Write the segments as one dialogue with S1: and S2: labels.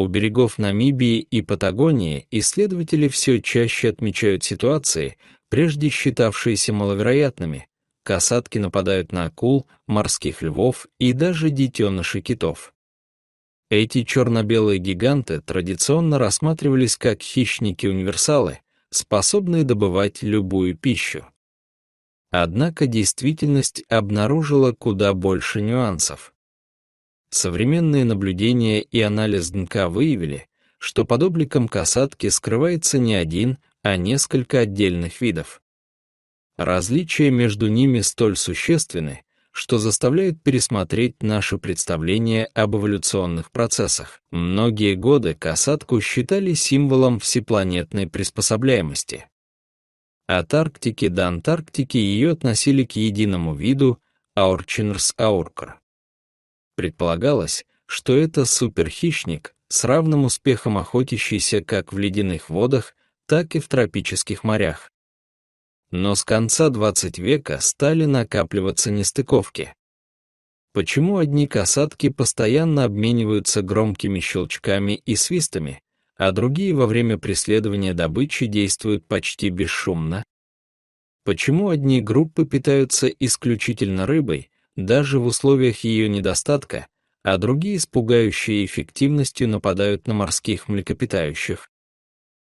S1: У берегов Намибии и Патагонии исследователи все чаще отмечают ситуации, прежде считавшиеся маловероятными. Касатки нападают на акул, морских львов и даже детенышей китов. Эти черно-белые гиганты традиционно рассматривались как хищники-универсалы, способные добывать любую пищу. Однако действительность обнаружила куда больше нюансов. Современные наблюдения и анализ ДНК выявили, что под обликом касатки скрывается не один, а несколько отдельных видов. Различия между ними столь существенны, что заставляют пересмотреть наше представление об эволюционных процессах. Многие годы касатку считали символом всепланетной приспособляемости. От Арктики до Антарктики ее относили к единому виду аурчинрс ауркр. Предполагалось, что это суперхищник с равным успехом охотящийся как в ледяных водах, так и в тропических морях. Но с конца 20 века стали накапливаться нестыковки. Почему одни касатки постоянно обмениваются громкими щелчками и свистами, а другие во время преследования добычи действуют почти бесшумно? Почему одни группы питаются исключительно рыбой, даже в условиях ее недостатка, а другие с пугающей эффективностью нападают на морских млекопитающих.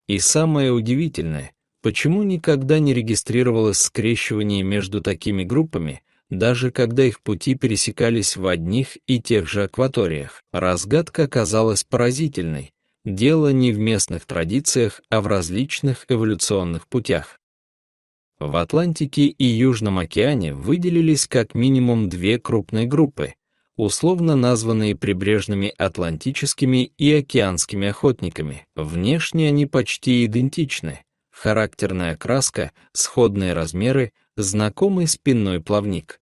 S1: И самое удивительное, почему никогда не регистрировалось скрещивание между такими группами, даже когда их пути пересекались в одних и тех же акваториях. Разгадка оказалась поразительной. Дело не в местных традициях, а в различных эволюционных путях. В Атлантике и Южном океане выделились как минимум две крупные группы, условно названные прибрежными атлантическими и океанскими охотниками. Внешне они почти идентичны. Характерная краска, сходные размеры, знакомый спинной плавник.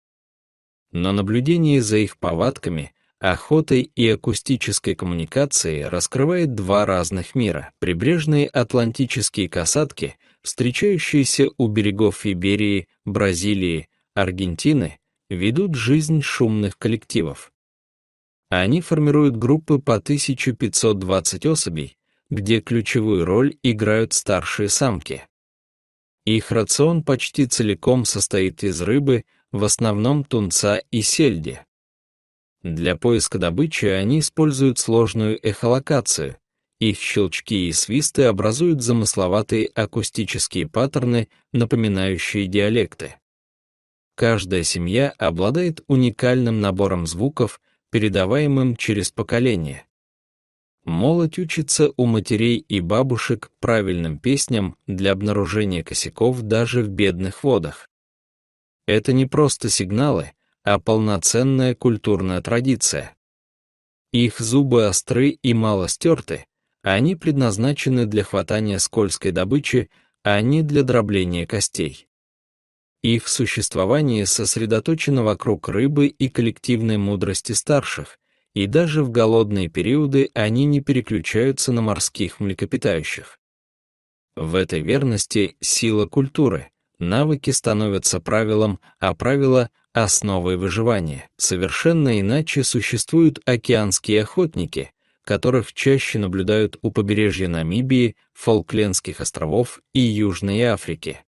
S1: Но наблюдение за их повадками, охотой и акустической коммуникацией раскрывает два разных мира. Прибрежные атлантические касатки — встречающиеся у берегов Иберии, Бразилии, Аргентины, ведут жизнь шумных коллективов. Они формируют группы по 1520 особей, где ключевую роль играют старшие самки. Их рацион почти целиком состоит из рыбы, в основном тунца и сельди. Для поиска добычи они используют сложную эхолокацию — их щелчки и свисты образуют замысловатые акустические паттерны, напоминающие диалекты. Каждая семья обладает уникальным набором звуков, передаваемым через поколение. Молоть учится у матерей и бабушек правильным песням для обнаружения косяков даже в бедных водах. Это не просто сигналы, а полноценная культурная традиция. Их зубы остры и мало стерты — они предназначены для хватания скользкой добычи, а не для дробления костей. Их существование сосредоточено вокруг рыбы и коллективной мудрости старших, и даже в голодные периоды они не переключаются на морских млекопитающих. В этой верности сила культуры, навыки становятся правилом, а правила — основой выживания. Совершенно иначе существуют океанские охотники, которых чаще наблюдают у побережья Намибии, Фолклендских островов и Южной Африки.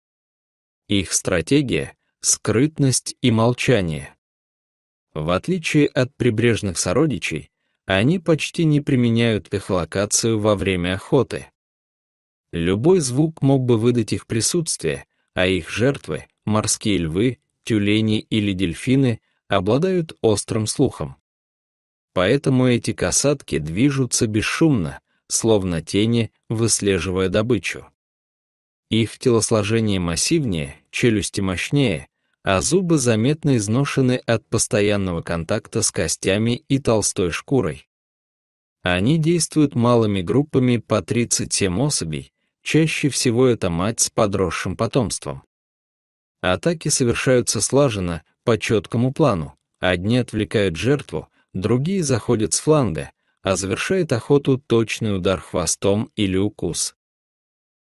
S1: Их стратегия — скрытность и молчание. В отличие от прибрежных сородичей, они почти не применяют эхолокацию во время охоты. Любой звук мог бы выдать их присутствие, а их жертвы — морские львы, тюлени или дельфины — обладают острым слухом. Поэтому эти касатки движутся бесшумно, словно тени, выслеживая добычу. Их телосложение массивнее, челюсти мощнее, а зубы заметно изношены от постоянного контакта с костями и толстой шкурой. Они действуют малыми группами по 37 особей, чаще всего это мать с подросшим потомством. Атаки совершаются слаженно, по четкому плану, одни отвлекают жертву, другие заходят с фланга, а завершает охоту точный удар хвостом или укус.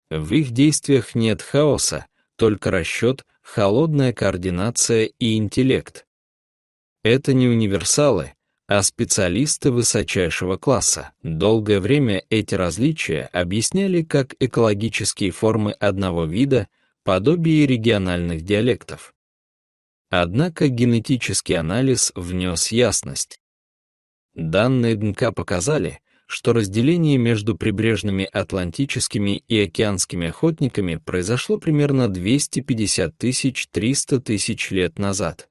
S1: В их действиях нет хаоса, только расчет, холодная координация и интеллект. Это не универсалы, а специалисты высочайшего класса. Долгое время эти различия объясняли как экологические формы одного вида, подобие региональных диалектов. Однако генетический анализ внес ясность. Данные ДНК показали, что разделение между прибрежными атлантическими и океанскими охотниками произошло примерно 250 тысяч 300 тысяч лет назад.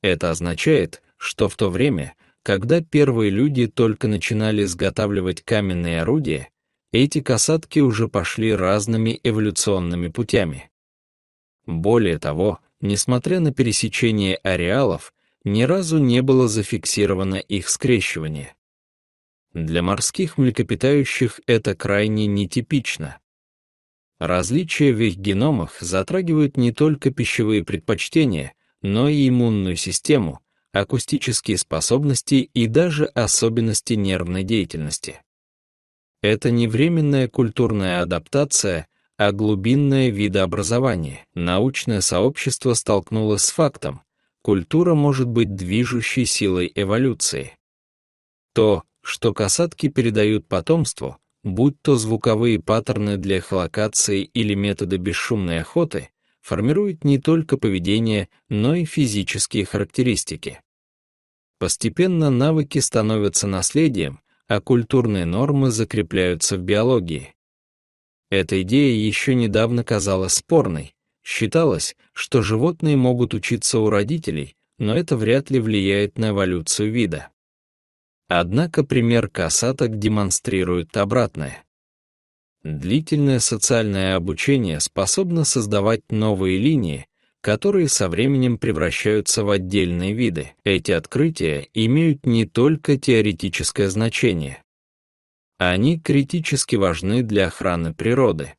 S1: Это означает, что в то время, когда первые люди только начинали изготавливать каменные орудия, эти касатки уже пошли разными эволюционными путями. Более того, несмотря на пересечение ареалов, ни разу не было зафиксировано их скрещивание. Для морских млекопитающих это крайне нетипично. Различия в их геномах затрагивают не только пищевые предпочтения, но и иммунную систему, акустические способности и даже особенности нервной деятельности. Это не временная культурная адаптация, а глубинное видообразование. Научное сообщество столкнулось с фактом, культура может быть движущей силой эволюции. То, что касатки передают потомству, будь то звуковые паттерны для эхолокации или методы бесшумной охоты, формирует не только поведение, но и физические характеристики. Постепенно навыки становятся наследием, а культурные нормы закрепляются в биологии. Эта идея еще недавно казалась спорной, Считалось, что животные могут учиться у родителей, но это вряд ли влияет на эволюцию вида. Однако пример касаток демонстрирует обратное. Длительное социальное обучение способно создавать новые линии, которые со временем превращаются в отдельные виды. Эти открытия имеют не только теоретическое значение. Они критически важны для охраны природы.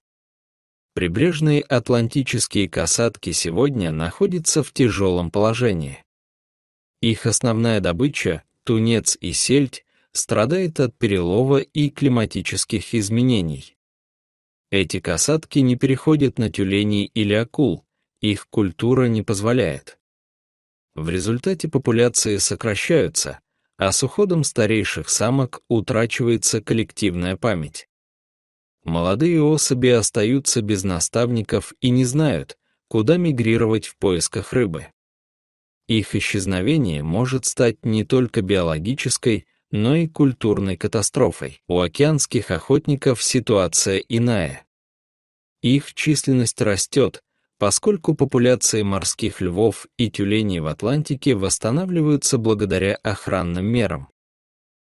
S1: Прибрежные атлантические касатки сегодня находятся в тяжелом положении. Их основная добыча, тунец и сельдь, страдает от перелова и климатических изменений. Эти касатки не переходят на тюленей или акул, их культура не позволяет. В результате популяции сокращаются, а с уходом старейших самок утрачивается коллективная память. Молодые особи остаются без наставников и не знают, куда мигрировать в поисках рыбы. Их исчезновение может стать не только биологической, но и культурной катастрофой. У океанских охотников ситуация иная. Их численность растет, поскольку популяции морских львов и тюленей в Атлантике восстанавливаются благодаря охранным мерам.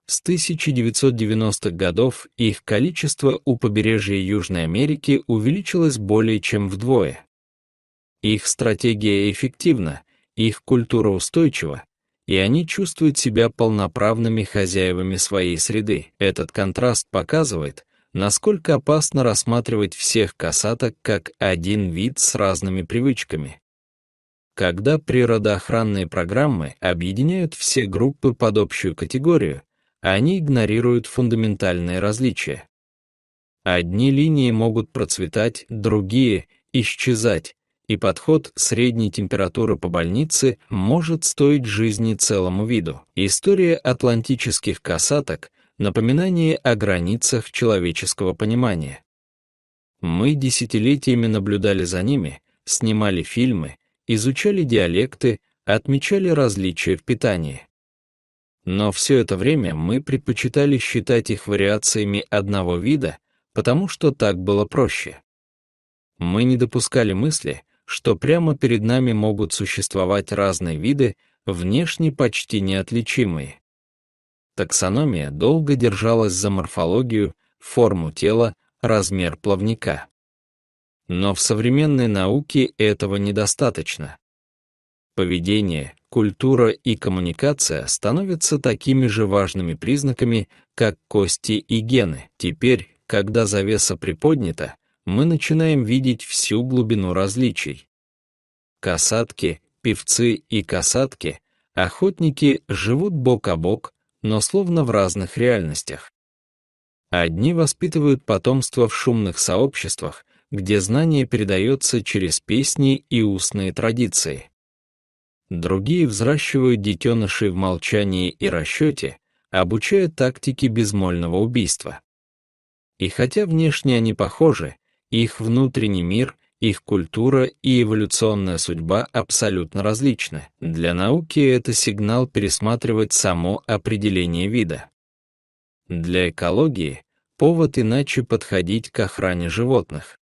S1: С 1990-х годов их количество у побережья Южной Америки увеличилось более чем вдвое. Их стратегия эффективна, их культура устойчива, и они чувствуют себя полноправными хозяевами своей среды. Этот контраст показывает, насколько опасно рассматривать всех касаток как один вид с разными привычками. Когда природоохранные программы объединяют все группы под общую категорию, они игнорируют фундаментальные различия. Одни линии могут процветать, другие — исчезать, и подход средней температуры по больнице может стоить жизни целому виду. История атлантических касаток — напоминание о границах человеческого понимания. Мы десятилетиями наблюдали за ними, снимали фильмы, изучали диалекты, отмечали различия в питании. Но все это время мы предпочитали считать их вариациями одного вида, потому что так было проще. Мы не допускали мысли, что прямо перед нами могут существовать разные виды, внешне почти неотличимые. Таксономия долго держалась за морфологию, форму тела, размер плавника. Но в современной науке этого недостаточно. Поведение, культура и коммуникация становятся такими же важными признаками, как кости и гены. Теперь, когда завеса приподнята, мы начинаем видеть всю глубину различий. Касатки, певцы и касатки, охотники живут бок о бок, но словно в разных реальностях. Одни воспитывают потомство в шумных сообществах, где знание передается через песни и устные традиции — Другие взращивают детенышей в молчании и расчете, обучая тактике безмольного убийства. И хотя внешне они похожи, их внутренний мир, их культура и эволюционная судьба абсолютно различны. Для науки это сигнал пересматривать само определение вида. Для экологии — повод иначе подходить к охране животных.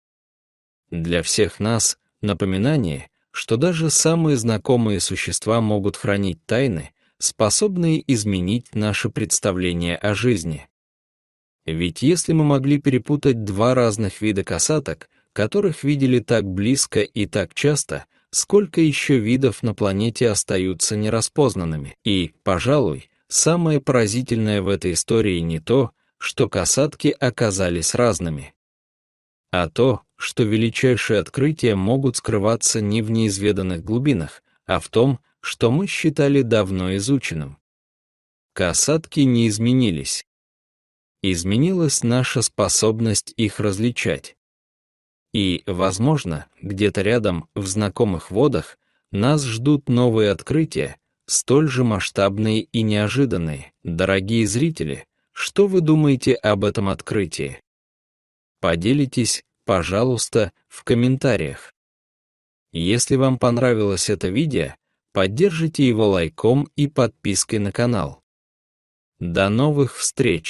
S1: Для всех нас напоминание — что даже самые знакомые существа могут хранить тайны, способные изменить наше представление о жизни. Ведь если мы могли перепутать два разных вида касаток, которых видели так близко и так часто, сколько еще видов на планете остаются нераспознанными? И, пожалуй, самое поразительное в этой истории не то, что касатки оказались разными, а то, что величайшие открытия могут скрываться не в неизведанных глубинах, а в том, что мы считали давно изученным. Касатки не изменились. Изменилась наша способность их различать. И, возможно, где-то рядом, в знакомых водах, нас ждут новые открытия, столь же масштабные и неожиданные, дорогие зрители. Что вы думаете об этом открытии? Поделитесь пожалуйста, в комментариях. Если вам понравилось это видео, поддержите его лайком и подпиской на канал. До новых встреч!